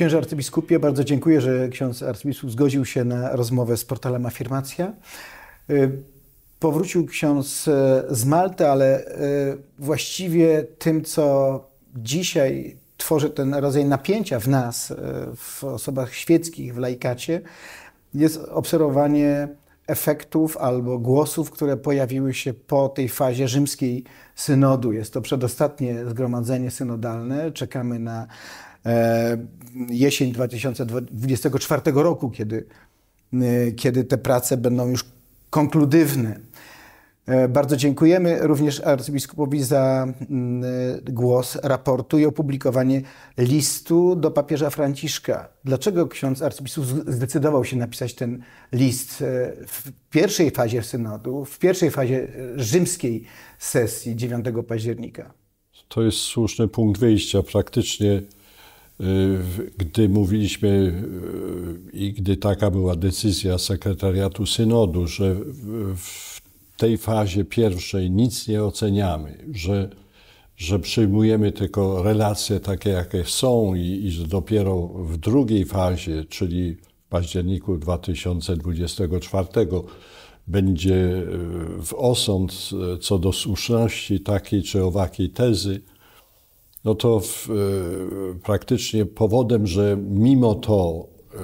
Księże arcybiskupie, bardzo dziękuję, że ksiądz arcybiskup zgodził się na rozmowę z portalem Afirmacja. Y, powrócił ksiądz e, z Malty, ale e, właściwie tym, co dzisiaj tworzy ten rodzaj napięcia w nas, e, w osobach świeckich, w laikacie, jest obserwowanie efektów albo głosów, które pojawiły się po tej fazie rzymskiej synodu. Jest to przedostatnie zgromadzenie synodalne. Czekamy na E, jesień 2024 roku, kiedy, e, kiedy te prace będą już konkludywne. E, bardzo dziękujemy również arcybiskupowi za mm, głos raportu i opublikowanie listu do papieża Franciszka. Dlaczego ksiądz arcybiskup zdecydował się napisać ten list w pierwszej fazie synodu, w pierwszej fazie rzymskiej sesji 9 października? To jest słuszny punkt wyjścia. Praktycznie gdy mówiliśmy e, i gdy taka była decyzja sekretariatu synodu, że w tej fazie pierwszej nic nie oceniamy, że, że przyjmujemy tylko relacje takie, jakie są i, i że dopiero w drugiej fazie, czyli w październiku 2024 będzie e, w osąd e, co do słuszności takiej czy owakiej tezy, no to w, y, praktycznie powodem, że mimo to y,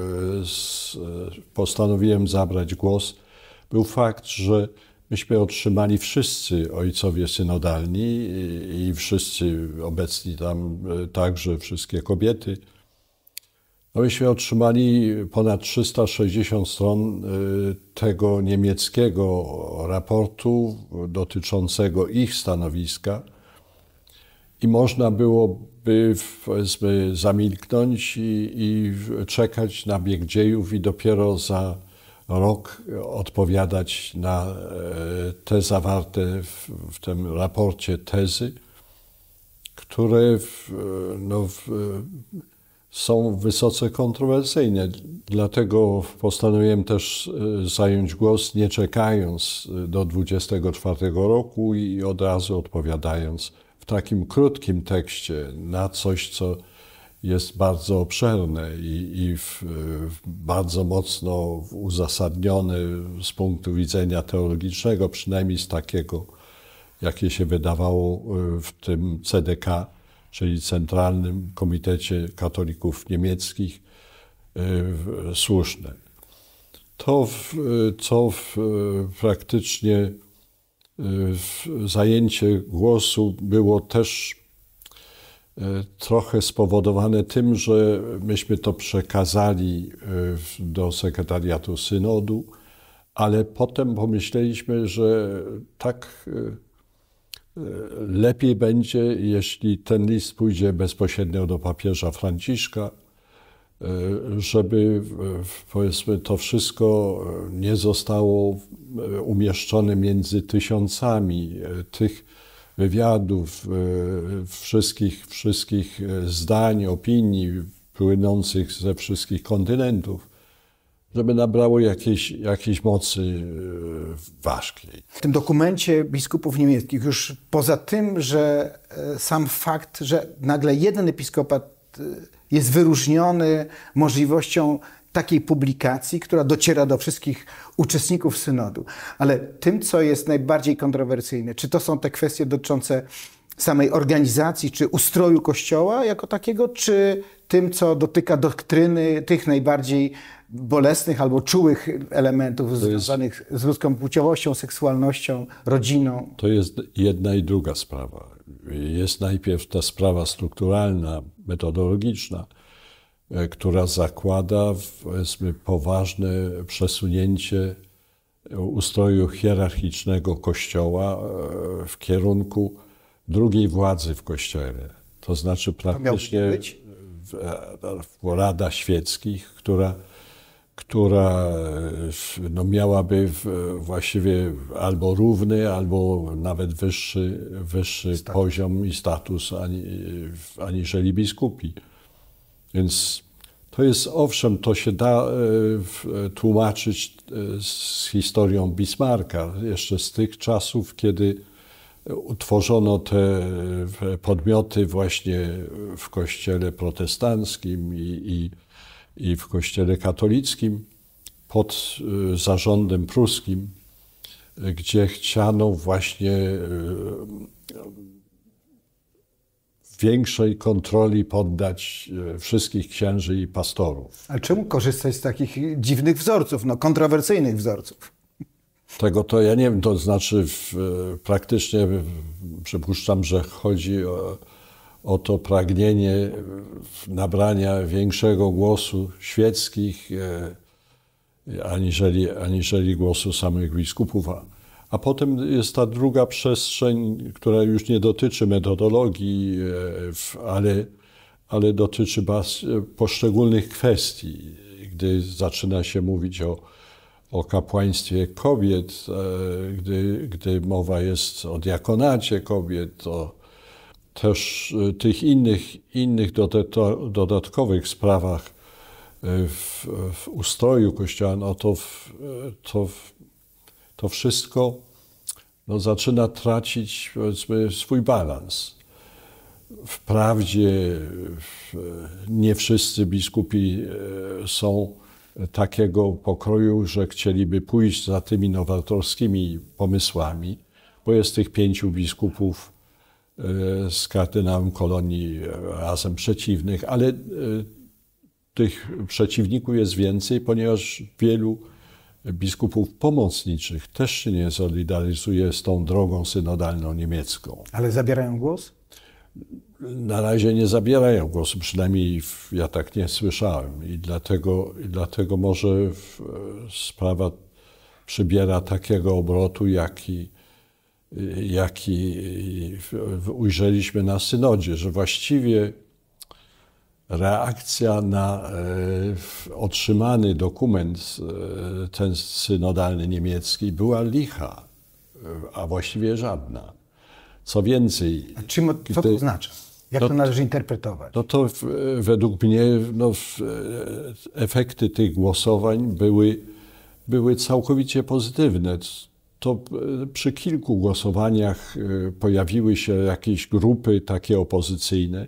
y, postanowiłem zabrać głos, był fakt, że myśmy otrzymali wszyscy ojcowie synodalni i, i wszyscy obecni tam także, wszystkie kobiety. No myśmy otrzymali ponad 360 stron tego niemieckiego raportu dotyczącego ich stanowiska i można byłoby powiedzmy zamilknąć i, i czekać na bieg dziejów i dopiero za rok odpowiadać na e, te zawarte w, w tym raporcie tezy, które w, no, w, są wysoce kontrowersyjne. Dlatego postanowiłem też e, zająć głos, nie czekając do 24 roku i od razu odpowiadając w takim krótkim tekście na coś, co jest bardzo obszerne i, i w, w bardzo mocno uzasadniony z punktu widzenia teologicznego, przynajmniej z takiego, jakie się wydawało e, w tym CDK, czyli Centralnym Komitecie Katolików Niemieckich, e, słuszne. To, w, e, co w, praktycznie Y, zajęcie głosu było też y, trochę spowodowane tym, że myśmy to przekazali y, do sekretariatu synodu, ale potem pomyśleliśmy, że tak lepiej będzie, jeśli ten list pójdzie bezpośrednio do papieża Franciszka, Y, żeby powiedzmy to wszystko y, nie zostało y, umieszczone między tysiącami tych wywiadów, wszystkich, wszystkich zdań, opinii płynących ze wszystkich kontynentów żeby nabrało jakiejś, jakiejś mocy ważkiej. W tym dokumencie biskupów niemieckich, już poza tym, że e, sam fakt, że nagle jeden episkopat jest wyróżniony możliwością takiej publikacji, która dociera do wszystkich uczestników synodu. Ale tym, co jest najbardziej kontrowersyjne, czy to są te kwestie dotyczące samej organizacji czy ustroju Kościoła jako takiego, czy tym, co dotyka doktryny tych najbardziej bolesnych albo czułych elementów jest, związanych z ludzką płciowością, seksualnością, rodziną. To jest jedna i druga sprawa. Jest najpierw ta sprawa strukturalna, metodologiczna, e, która zakłada poważne przesunięcie ustroju hierarchicznego Kościoła e, w kierunku drugiej władzy w Kościele. To znaczy praktycznie to tak e, Rada Świeckich, która która e, no, miałaby e, właściwie albo równy, albo nawet wyższy, wyższy poziom i status ani, aniżeli biskupi. Więc to jest, owszem, to się da e, tłumaczyć z historią Bismarka jeszcze z tych czasów, kiedy utworzono te podmioty właśnie w kościele protestanckim i, i i w kościele katolickim pod y, zarządem pruskim, y, gdzie chciano właśnie y, większej kontroli poddać wszystkich księży i pastorów. A czemu korzystać z takich dziwnych wzorców, no kontrowersyjnych wzorców? Tego to ja nie wiem, to znaczy w, praktycznie przypuszczam, że chodzi o, o to pragnienie nabrania większego głosu świeckich e, aniżeli, aniżeli głosu samych biskupów. A potem jest ta druga przestrzeń, która już nie dotyczy metodologii, e, ale, ale dotyczy poszczególnych kwestii, gdy zaczyna się mówić o, o kapłaństwie kobiet, e, gdy, gdy mowa jest o diakonacie kobiet, o, też y, tych innych, innych dodatkowych sprawach y, w, w ustroju Kościoła, no to, w, to, w, to wszystko no, zaczyna tracić powiedzmy, swój balans. Wprawdzie y, nie wszyscy biskupi są takiego pokroju, że chcieliby pójść za tymi nowatorskimi pomysłami, bo jest tych pięciu biskupów E, z kardynałem kolonii e, razem przeciwnych, ale e, tych przeciwników jest więcej, ponieważ wielu biskupów pomocniczych też się nie solidaryzuje z tą drogą synodalną niemiecką. Ale zabierają głos? Na razie nie zabierają głosu, przynajmniej ja tak nie słyszałem. I dlatego, i dlatego może sprawa przybiera takiego obrotu, jaki jaki ujrzeliśmy na synodzie, że właściwie reakcja na e, otrzymany dokument, e, ten synodalny niemiecki, była licha, e, a właściwie żadna. Co więcej. A czym, co to znaczy? Jak to należy interpretować? No to w, według mnie no, w, efekty tych głosowań były, były całkowicie pozytywne to e, przy kilku głosowaniach e, pojawiły się jakieś grupy takie opozycyjne,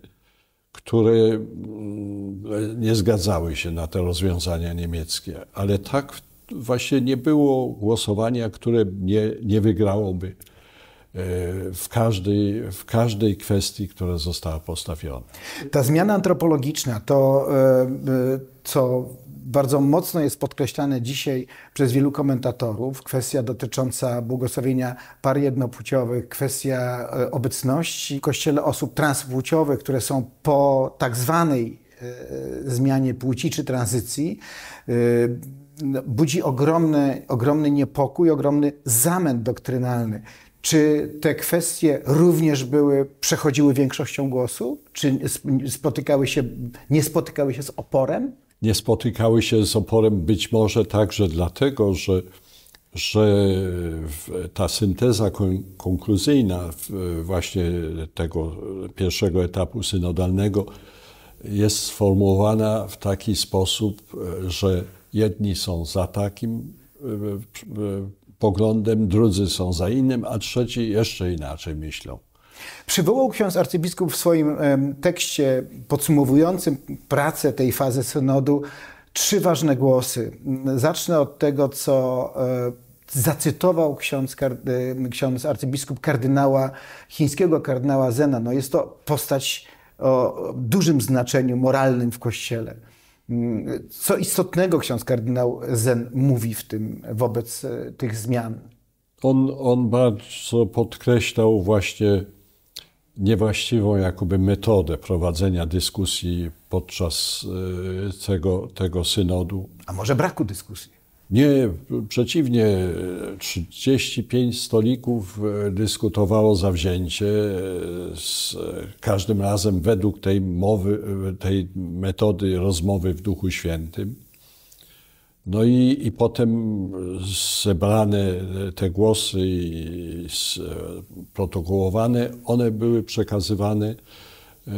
które mm, nie zgadzały się na te rozwiązania niemieckie, ale tak właśnie nie było głosowania, które nie, nie wygrałoby e, w każdej, w każdej kwestii, która została postawiona. Ta zmiana antropologiczna, to co bardzo mocno jest podkreślane dzisiaj przez wielu komentatorów kwestia dotycząca błogosławienia par jednopłciowych, kwestia e, obecności w kościele osób transpłciowych, które są po tak zwanej e, zmianie płci czy tranzycji e, no, budzi ogromny, ogromny niepokój, ogromny zamęt doktrynalny. Czy te kwestie również były, przechodziły większością głosu? Czy spotykały się, nie spotykały się z oporem? nie spotykały się z oporem, być może także dlatego, że, że ta synteza konkluzyjna właśnie tego pierwszego etapu synodalnego jest sformułowana w taki sposób, że jedni są za takim e, e, poglądem, drudzy są za innym, a trzeci jeszcze inaczej myślą. Przywołał ksiądz arcybiskup w swoim tekście podsumowującym pracę tej fazy synodu trzy ważne głosy. Zacznę od tego, co e, zacytował ksiądz, e, ksiądz arcybiskup kardynała, chińskiego kardynała Zena. No jest to postać o dużym znaczeniu moralnym w Kościele. Mm, co istotnego ksiądz kardynał Zen mówi w tym wobec e, tych zmian? On, on bardzo podkreślał właśnie niewłaściwą jakoby metodę prowadzenia dyskusji podczas y, tego, tego synodu. A może braku dyskusji? Nie, przeciwnie, 35 stolików y, dyskutowało zawzięcie, y, z każdym razem według tej mowy, tej metody rozmowy w Duchu Świętym. No i, i potem zebrane te głosy i e, protokołowane, one były przekazywane e,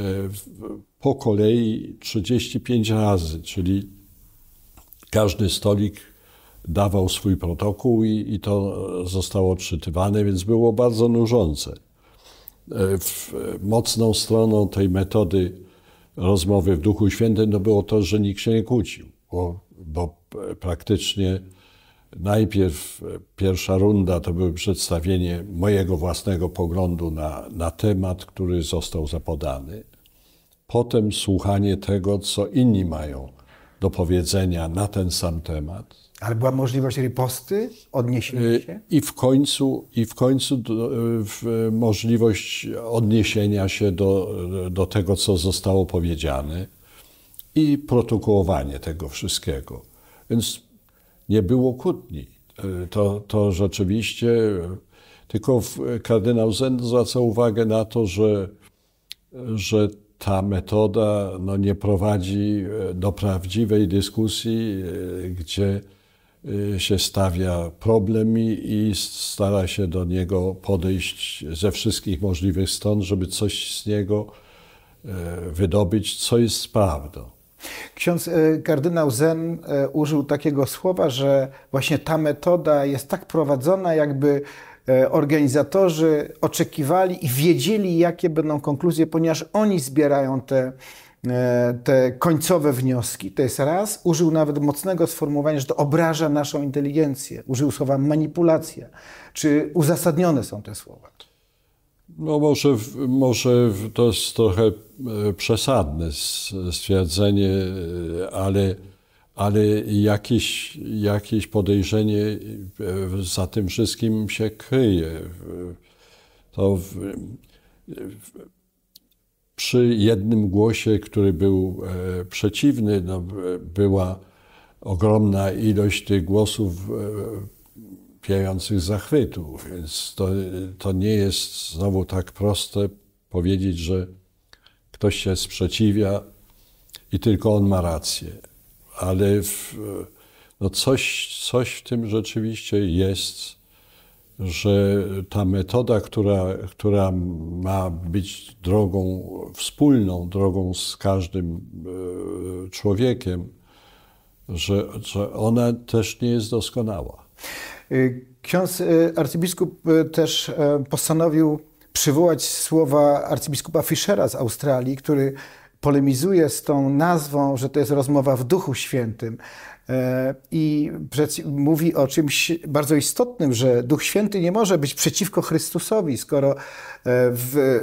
po kolei 35 razy, czyli każdy stolik dawał swój protokół i, i to zostało odczytywane, więc było bardzo nużące. E, mocną stroną tej metody rozmowy w Duchu Świętym no było to, że nikt się nie kłócił, bo bo e, praktycznie najpierw e, pierwsza runda to było przedstawienie mojego własnego poglądu na, na temat, który został zapodany. Potem słuchanie tego, co inni mają do powiedzenia na ten sam temat. Ale była możliwość riposty, odniesienia e, się? I w końcu, i w końcu do, w, możliwość odniesienia się do, do tego, co zostało powiedziane i protokołowanie tego wszystkiego. Więc nie było kłótni. E, to, to rzeczywiście, e, tylko e, kardynał Zen zwraca uwagę na to, że, że ta metoda no, nie prowadzi do prawdziwej dyskusji, gdzie się stawia problem i stara się do niego podejść ze wszystkich możliwych stron, żeby coś z niego wydobyć, co jest prawdą. Ksiądz e, kardynał Zen e, użył takiego słowa, że właśnie ta metoda jest tak prowadzona, jakby e, organizatorzy oczekiwali i wiedzieli, jakie będą konkluzje, ponieważ oni zbierają te, te końcowe wnioski. To jest raz. Użył nawet mocnego sformułowania, że to obraża naszą inteligencję. Użył słowa manipulacja. Czy uzasadnione są te słowa? No może, może to jest trochę e, przesadne stwierdzenie, e, ale, ale jakieś, jakieś podejrzenie e, za tym wszystkim się kryje. To w, w, przy jednym głosie, który był przeciwny, no, była ogromna ilość tych głosów pijających zachwytu, więc to, to nie jest znowu tak proste powiedzieć, że ktoś się sprzeciwia i tylko on ma rację. Ale w, no coś, coś w tym rzeczywiście jest, że ta metoda, która, która ma być drogą wspólną, drogą z każdym e, człowiekiem, że, że ona też nie jest doskonała. Y, ksiądz y, arcybiskup y, też postanowił przywołać słowa arcybiskupa Fischera z Australii, który polemizuje z tą nazwą, że to jest rozmowa w Duchu Świętym. I mówi o czymś bardzo istotnym, że Duch Święty nie może być przeciwko Chrystusowi, skoro w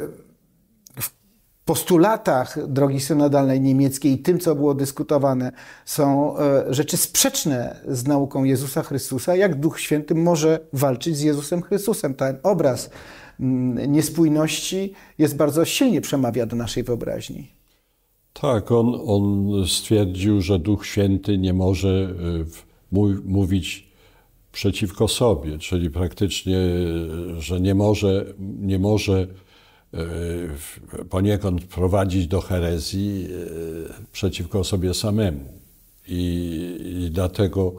postulatach drogi synodalnej niemieckiej i tym, co było dyskutowane, są e, rzeczy sprzeczne z nauką Jezusa Chrystusa, jak Duch Święty może walczyć z Jezusem Chrystusem. Ten obraz mm, niespójności jest bardzo silnie przemawia do naszej wyobraźni. Tak, on, on stwierdził, że Duch Święty nie może e, mówić przeciwko sobie, czyli praktycznie, e, że nie może, nie może Y, poniekąd prowadzić do herezji y, przeciwko sobie samemu. I, i dlatego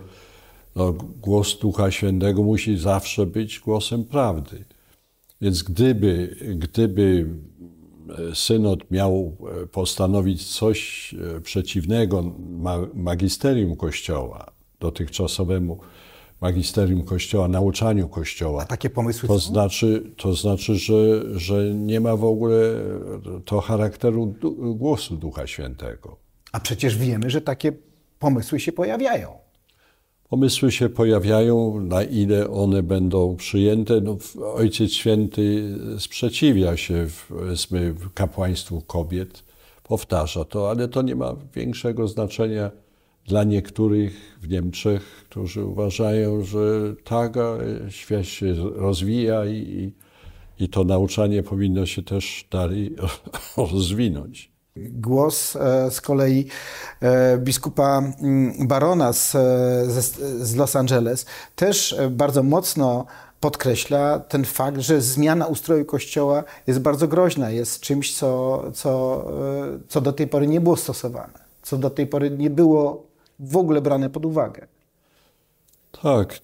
no, głos Ducha Świętego musi zawsze być głosem prawdy. Więc gdyby, gdyby y, synod miał postanowić coś przeciwnego magisterium Kościoła dotychczasowemu, magisterium Kościoła, nauczaniu Kościoła. A takie pomysły to są? Znaczy, to znaczy, że, że nie ma w ogóle to charakteru głosu Ducha Świętego. A przecież wiemy, że takie pomysły się pojawiają. Pomysły się pojawiają, na ile one będą przyjęte. No, Ojciec Święty sprzeciwia się w kapłaństwu kobiet, powtarza to, ale to nie ma większego znaczenia dla niektórych w Niemczech, którzy uważają, że tak, świat się rozwija i, i to nauczanie powinno się też dalej rozwinąć głos e, z kolei e, biskupa mm, Barona z, e, z, Los Angeles też bardzo mocno podkreśla ten fakt, że zmiana ustroju kościoła jest bardzo groźna, jest czymś, co, co, co do tej pory nie było stosowane, co do tej pory nie było w ogóle brane pod uwagę. Tak.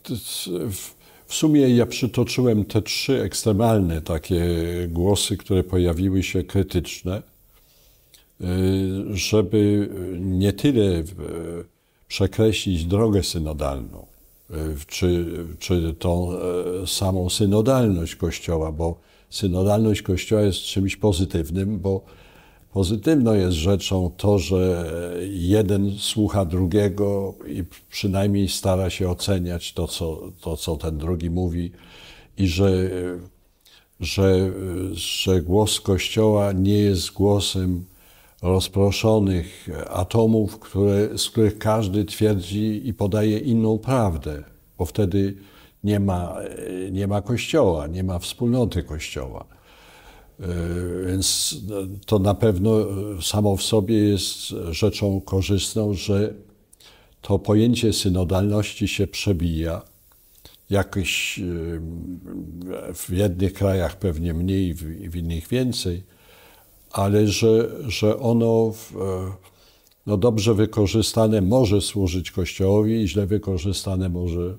W sumie ja przytoczyłem te trzy ekstremalne takie głosy, które pojawiły się krytyczne, y, żeby nie tyle przekreślić drogę synodalną, y, czy, czy tą e, samą synodalność Kościoła, bo synodalność Kościoła jest czymś pozytywnym, bo Pozytywną jest rzeczą to, że jeden słucha drugiego i przynajmniej stara się oceniać to, co, to, co ten drugi mówi, i że, że, że głos Kościoła nie jest głosem rozproszonych atomów, które, z których każdy twierdzi i podaje inną prawdę, bo wtedy nie ma, nie ma Kościoła, nie ma wspólnoty Kościoła. E, więc no, to na pewno e, samo w sobie jest rzeczą korzystną, że to pojęcie synodalności się przebija. Jakoś e, w jednych krajach pewnie mniej, w innych więcej, ale że, że ono no dobrze wykorzystane może służyć Kościołowi i źle wykorzystane może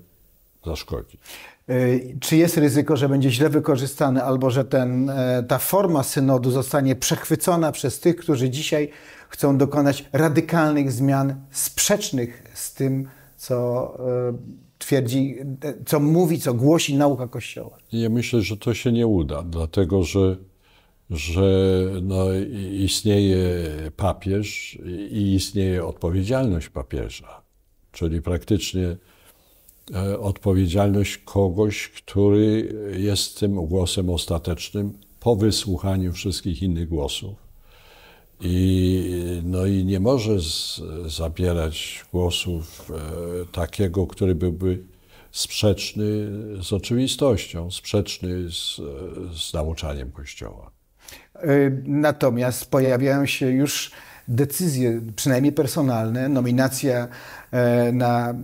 zaszkodzić. Y, czy jest ryzyko, że będzie źle wykorzystany, albo że ten, e, ta forma synodu zostanie przechwycona przez tych, którzy dzisiaj chcą dokonać radykalnych zmian sprzecznych z tym, co e, twierdzi, e, co mówi, co głosi nauka Kościoła? Ja myślę, że to się nie uda, dlatego że, że no, istnieje papież i istnieje odpowiedzialność papieża, czyli praktycznie E, odpowiedzialność kogoś, który jest tym głosem ostatecznym po wysłuchaniu wszystkich innych głosów. I, no i nie może z, zabierać głosów e, takiego, który byłby sprzeczny z oczywistością, sprzeczny z, z nauczaniem Kościoła. E, natomiast pojawiają się już decyzje, przynajmniej personalne, nominacja e, na e,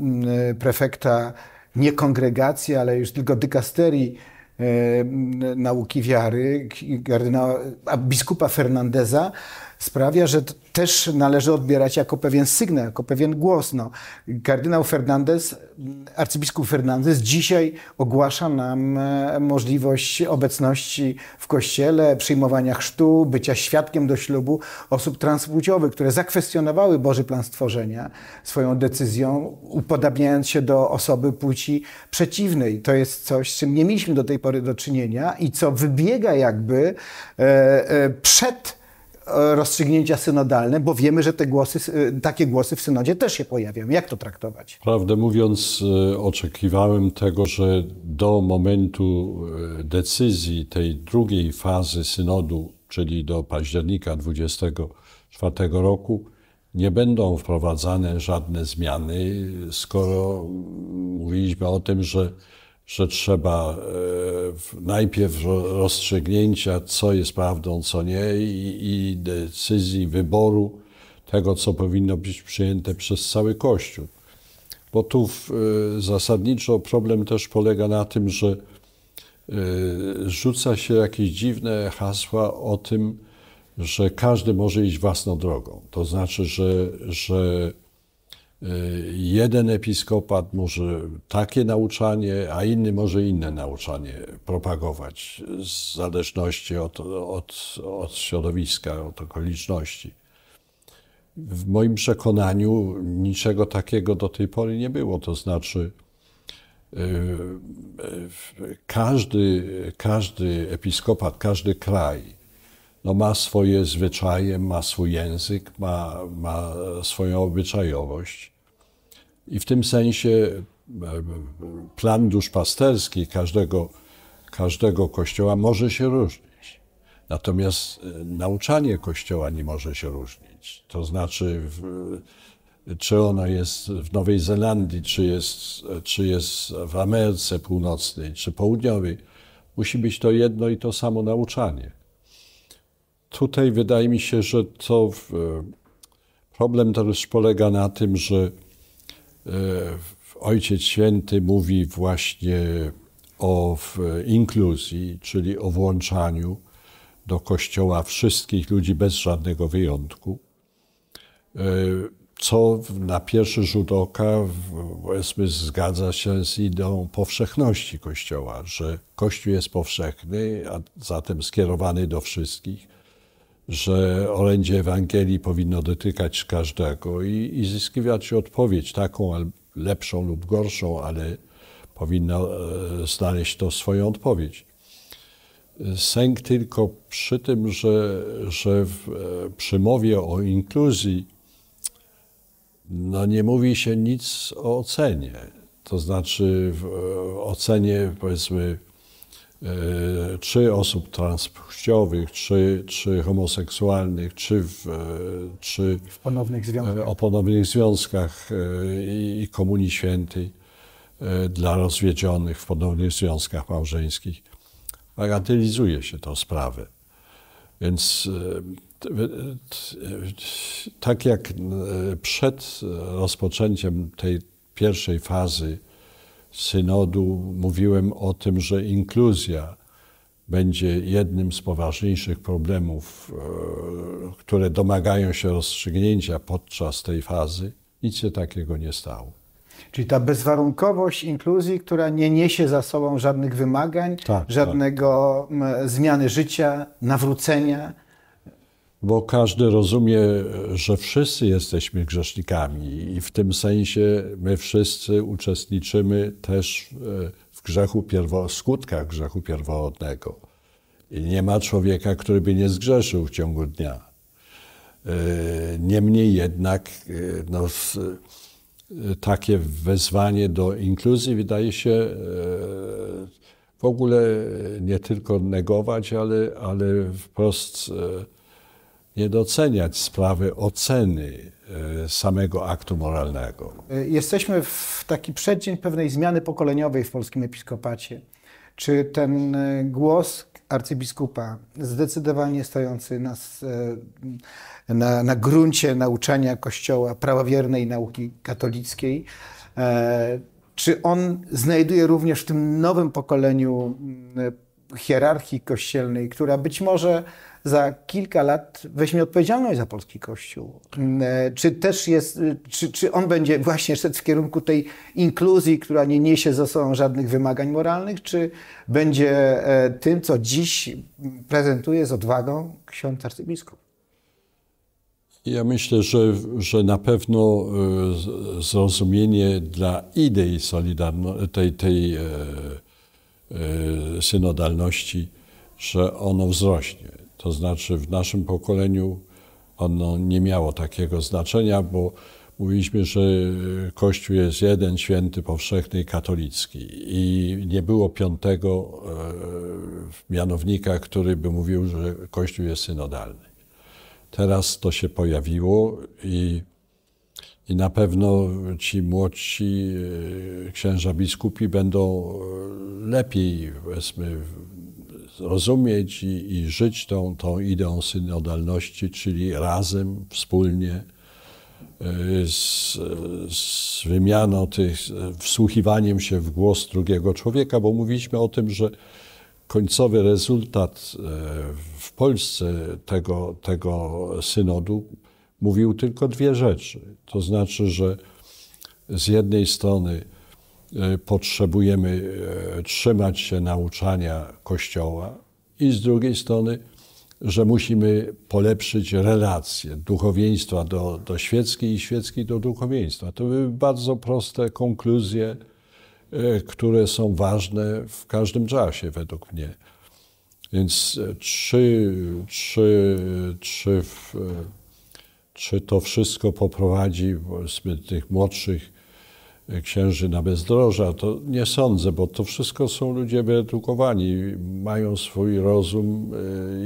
prefekta nie kongregacji, ale już tylko dykasterii E, nauki wiary, kardynała, biskupa Fernandeza, sprawia, że też należy odbierać jako pewien sygnał, jako pewien głos. No, kardynał Fernandez, arcybiskup Fernandez dzisiaj ogłasza nam e, możliwość obecności w kościele, przyjmowania chrztu, bycia świadkiem do ślubu osób transpłciowych, które zakwestionowały Boży plan stworzenia swoją decyzją, upodabniając się do osoby płci przeciwnej. To jest coś, z czym nie mieliśmy do tej pory pory do czynienia i co wybiega jakby e, e, przed e, rozstrzygnięcia synodalne, bo wiemy, że te głosy, takie głosy w synodzie też się pojawiają. Jak to traktować? Prawdę mówiąc, oczekiwałem tego, że do momentu decyzji tej drugiej fazy synodu, czyli do października 2024 roku, nie będą wprowadzane żadne zmiany, skoro mówiliśmy o tym, że że trzeba e, najpierw rozstrzygnięcia, co jest prawdą, co nie, i, decyzji wyboru tego, co powinno być przyjęte przez cały Kościół. Bo tu e, zasadniczo problem też polega na tym, że e, rzuca się jakieś dziwne hasła o tym, że każdy może iść własną drogą. To znaczy, że, że Y, jeden episkopat może takie nauczanie, a inny może inne nauczanie propagować, w zależności od, od, od środowiska, od okoliczności. W moim przekonaniu niczego takiego do tej pory nie było. To znaczy, y, y, każdy, każdy episkopat, każdy kraj no ma swoje zwyczaje, ma swój język, ma, ma swoją obyczajowość. I w tym sensie e, plan duszpasterski każdego, każdego kościoła może się różnić. Natomiast e, nauczanie kościoła nie może się różnić. To znaczy, w, czy ono jest w Nowej Zelandii, czy jest, czy jest w Ameryce Północnej, czy Południowej, musi być to jedno i to samo nauczanie. Tutaj wydaje mi się, że to w, problem też polega na tym, że Ojciec Święty mówi właśnie o inkluzji, czyli o włączaniu do kościoła wszystkich ludzi bez żadnego wyjątku, e, co na pierwszy rzut oka powiedzmy, zgadza się z ideą powszechności kościoła, że kościół jest powszechny, a zatem skierowany do wszystkich że orędzie Ewangelii powinno dotykać każdego i, i zyskiwać odpowiedź taką lepszą lub gorszą, ale powinna e, znaleźć to swoją odpowiedź. Sęk tylko przy tym, że, że w e, przymowie o inkluzji no nie mówi się nic o ocenie. To znaczy w e, ocenie, powiedzmy, czy e, osób transpłciowych, czy, czy homoseksualnych, czy w, czy e, w ponownych związkach. E, o ponownych związkach i, i Komunii Świętej dla rozwiedzionych w ponownych związkach małżeńskich. Bagatelizuje się tą sprawę. Więc tak jak przed rozpoczęciem tej pierwszej fazy synodu mówiłem o tym, że inkluzja będzie jednym z poważniejszych problemów, e, które domagają się rozstrzygnięcia podczas tej fazy. Nic się takiego nie stało. Czyli ta bezwarunkowość inkluzji, która nie niesie za sobą żadnych wymagań, tak, tak. żadnego tak. zmiany życia, nawrócenia, bo każdy rozumie, że wszyscy jesteśmy grzesznikami i w tym sensie my wszyscy uczestniczymy też e, w grzechu pierwo, skutkach grzechu pierwotnego. I nie ma człowieka, który by nie zgrzeszył w ciągu dnia. E, niemniej jednak e, no, takie wezwanie do inkluzji wydaje się w ogóle nie tylko negować, ale, ale wprost nie doceniać sprawy oceny e, samego aktu moralnego. E, jesteśmy w taki przeddzień pewnej zmiany pokoleniowej w polskim episkopacie. Czy ten e, głos arcybiskupa, zdecydowanie stojący na, na, na gruncie nauczania Kościoła prawowiernej nauki katolickiej, czy on znajduje również w tym nowym pokoleniu hierarchii kościelnej, która być może za kilka lat weźmie odpowiedzialność za polski kościół? Mm, e, czy też jest, y, czy, czy on będzie właśnie szedł w kierunku tej inkluzji, która nie niesie ze sobą żadnych wymagań moralnych, czy będzie e, tym, co dziś prezentuje z odwagą ksiądz arcybiskup? Ja myślę, że, że na pewno e, zrozumienie dla idei tej, tej Y, synodalności, że ono wzrośnie. To znaczy w naszym pokoleniu ono nie miało takiego znaczenia, bo mówiliśmy, że y, Kościół jest jeden, święty, powszechny i katolicki. I nie było piątego y, mianownika, który by mówił, że Kościół jest synodalny. Teraz to się pojawiło i i na pewno ci młodsi e, księża biskupi będą e, lepiej powiedzmy, rozumieć i, i żyć tą, tą ideą synodalności, czyli razem, wspólnie, e, z, z wymianą tych, wsłuchiwaniem się w głos drugiego człowieka, bo mówiliśmy o tym, że końcowy rezultat w Polsce tego, tego synodu mówił tylko dwie rzeczy. To znaczy, że z jednej strony e, potrzebujemy e, trzymać się nauczania Kościoła i z drugiej strony, że musimy polepszyć relacje duchowieństwa do, do świeckiej i świeckiej do duchowieństwa. To były bardzo proste konkluzje, e, które są ważne w każdym czasie według mnie. Więc czy, czy, czy w czy to wszystko poprowadzi tych młodszych e, księży na bezdroża, to nie sądzę, bo to wszystko są ludzie wyedukowani, mają swój rozum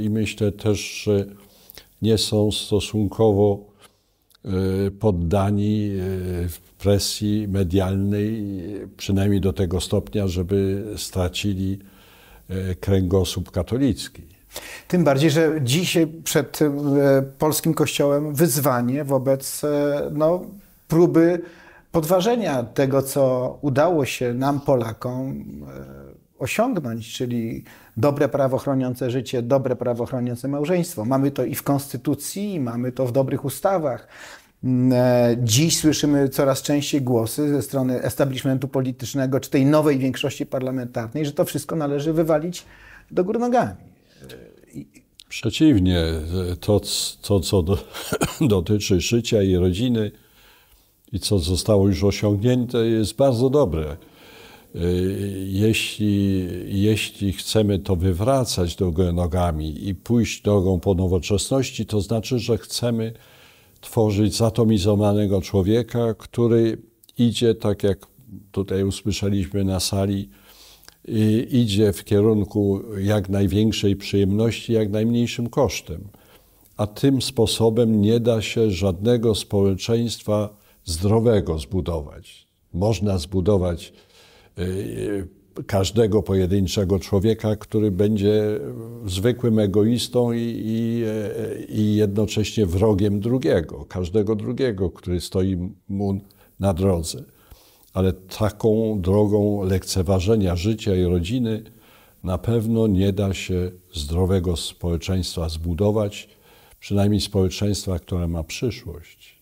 e, i myślę też, że nie są stosunkowo e, poddani presji medialnej, przynajmniej do tego stopnia, żeby stracili kręgosłup katolicki. Tym bardziej, że dzisiaj przed e, polskim kościołem wyzwanie wobec e, no, próby podważenia tego, co udało się nam, Polakom, e, osiągnąć, czyli dobre prawo chroniące życie, dobre prawo chroniące małżeństwo. Mamy to i w konstytucji, mamy to w dobrych ustawach. Mm, dziś słyszymy coraz częściej głosy ze strony establishmentu politycznego czy tej nowej większości parlamentarnej, że to wszystko należy wywalić do góry nogami. Przeciwnie, to, to co do, dotyczy życia i rodziny i co zostało już osiągnięte, jest bardzo dobre. E, jeśli, jeśli chcemy to wywracać do nogami i pójść drogą po nowoczesności, to znaczy, że chcemy tworzyć zatomizowanego człowieka, który idzie, tak jak tutaj usłyszeliśmy na sali, idzie w kierunku jak największej przyjemności, jak najmniejszym kosztem. A tym sposobem nie da się żadnego społeczeństwa zdrowego zbudować. Można zbudować y, y, każdego pojedynczego człowieka, który będzie zwykłym egoistą i, i, y, i, jednocześnie wrogiem drugiego, każdego drugiego, który stoi mu na drodze ale taką drogą lekceważenia życia i rodziny na pewno nie da się zdrowego społeczeństwa zbudować, przynajmniej społeczeństwa, które ma przyszłość.